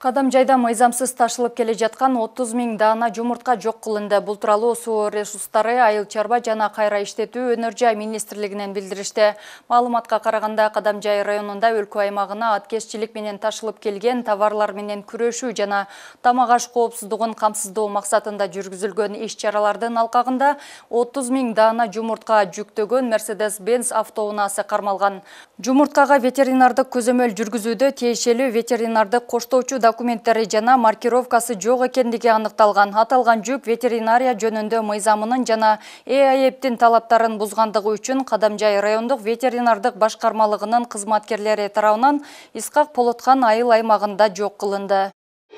кадам жайда мыйзамсыз ташылып келе жаткан отуз миң даана жумуртка жок кылынды бул тууралуу суу ресурстары айыл чарба жана кайра иштетүү өнөр жай министрлигинен билдиришти маалыматка караганда кадам жай районунда өлкө аймагына аткезчилик менен ташылып келген товарлар менен күрөшүү жана тамак аш коопсуздугун камсыздоо максатында жүргүзүлгөн иш чаралардын алкагында отуз миң даана жумуртка жүктөгөн мерcedes benz автоунаасы кармалган жумурткага ветеринардык көзөмөл жүргүзүүдө тиешелүү ветеринардык коштоочу документтері жана маркировкасы жоғы экендиги анықталған, аталған жүк ветеринария жөнүндө мыйзамынын жана эаэптин талаптарын бұзғандығы үчүн қадамжай райондук ветеринардык башкармалыгынын кызматкерлери тарабынан исқақ полотқан айыл аймағында жоқ қылынды